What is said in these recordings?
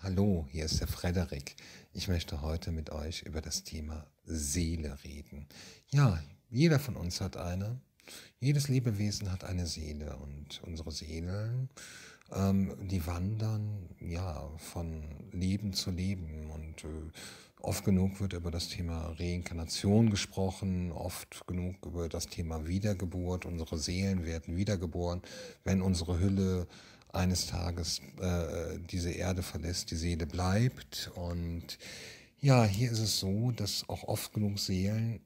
Hallo, hier ist der Frederik. Ich möchte heute mit euch über das Thema Seele reden. Ja, jeder von uns hat eine. Jedes Lebewesen hat eine Seele und unsere Seelen, ähm, die wandern ja von Leben zu Leben und äh, Oft genug wird über das Thema Reinkarnation gesprochen, oft genug über das Thema Wiedergeburt. Unsere Seelen werden wiedergeboren, wenn unsere Hülle eines Tages äh, diese Erde verlässt, die Seele bleibt. Und ja, hier ist es so, dass auch oft genug Seelen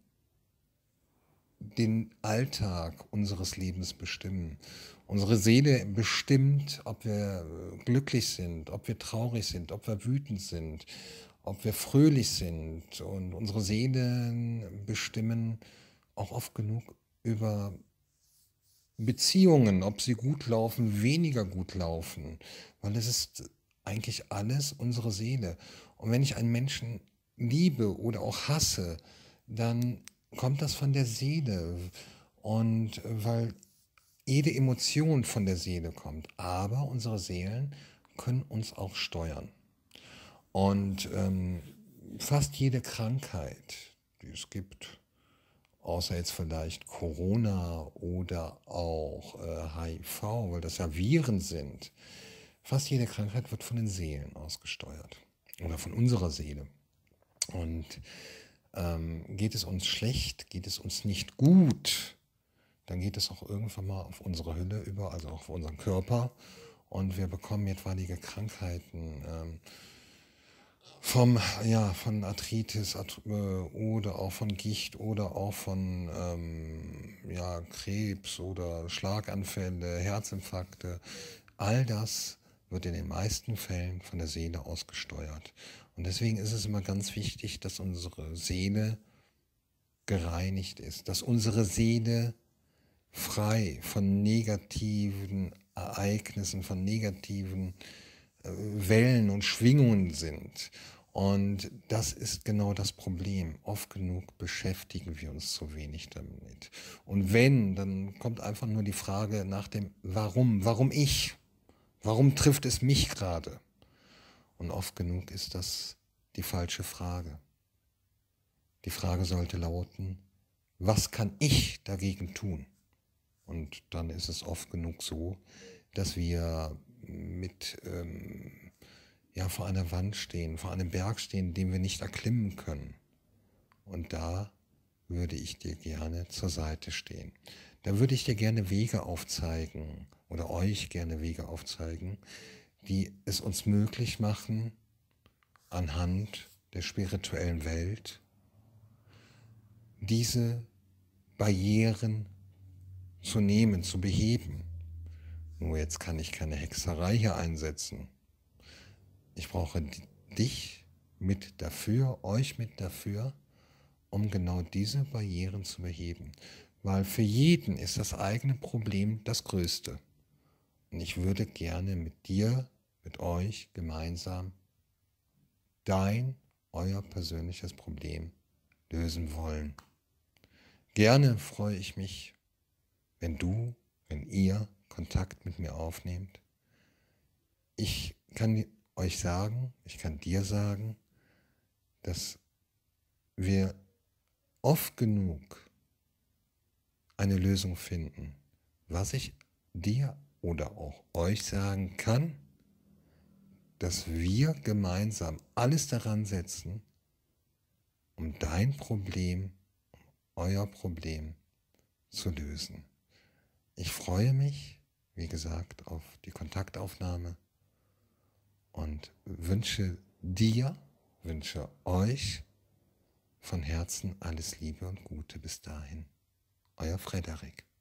den Alltag unseres Lebens bestimmen. Unsere Seele bestimmt, ob wir glücklich sind, ob wir traurig sind, ob wir wütend sind, ob wir fröhlich sind. Und unsere Seelen bestimmen auch oft genug über Beziehungen, ob sie gut laufen, weniger gut laufen, weil es ist eigentlich alles unsere Seele. Und wenn ich einen Menschen liebe oder auch hasse, dann kommt das von der Seele. Und weil jede Emotion von der Seele kommt. Aber unsere Seelen können uns auch steuern. Und ähm, fast jede Krankheit, die es gibt, außer jetzt vielleicht Corona oder auch äh, HIV, weil das ja Viren sind, fast jede Krankheit wird von den Seelen ausgesteuert oder von unserer Seele. Und ähm, geht es uns schlecht, geht es uns nicht gut, dann geht es auch irgendwann mal auf unsere Hülle über, also auf unseren Körper. Und wir bekommen etwaige Krankheiten. Ähm, vom, ja, von Arthritis äh, oder auch von Gicht oder auch von ähm, ja, Krebs oder Schlaganfälle, Herzinfarkte, all das wird in den meisten Fällen von der Seele ausgesteuert. Und deswegen ist es immer ganz wichtig, dass unsere Seele gereinigt ist, dass unsere Seele frei von negativen Ereignissen, von negativen äh, Wellen und Schwingungen sind. Und das ist genau das Problem. Oft genug beschäftigen wir uns zu wenig damit. Und wenn, dann kommt einfach nur die Frage nach dem Warum. Warum ich? Warum trifft es mich gerade? Und oft genug ist das die falsche Frage. Die Frage sollte lauten, was kann ich dagegen tun? Und dann ist es oft genug so, dass wir mit ähm, ja, vor einer Wand stehen, vor einem Berg stehen, den wir nicht erklimmen können. Und da würde ich dir gerne zur Seite stehen. Da würde ich dir gerne Wege aufzeigen oder euch gerne Wege aufzeigen, die es uns möglich machen, anhand der spirituellen Welt diese Barrieren zu nehmen, zu beheben nur jetzt kann ich keine Hexerei hier einsetzen. Ich brauche dich mit dafür, euch mit dafür, um genau diese Barrieren zu beheben. Weil für jeden ist das eigene Problem das größte. Und ich würde gerne mit dir, mit euch gemeinsam dein, euer persönliches Problem lösen wollen. Gerne freue ich mich, wenn du, wenn ihr Kontakt mit mir aufnehmt. Ich kann euch sagen, ich kann dir sagen, dass wir oft genug eine Lösung finden. Was ich dir oder auch euch sagen kann, dass wir gemeinsam alles daran setzen, um dein Problem, um euer Problem zu lösen. Ich freue mich wie gesagt, auf die Kontaktaufnahme und wünsche dir, wünsche euch von Herzen alles Liebe und Gute bis dahin. Euer Frederik.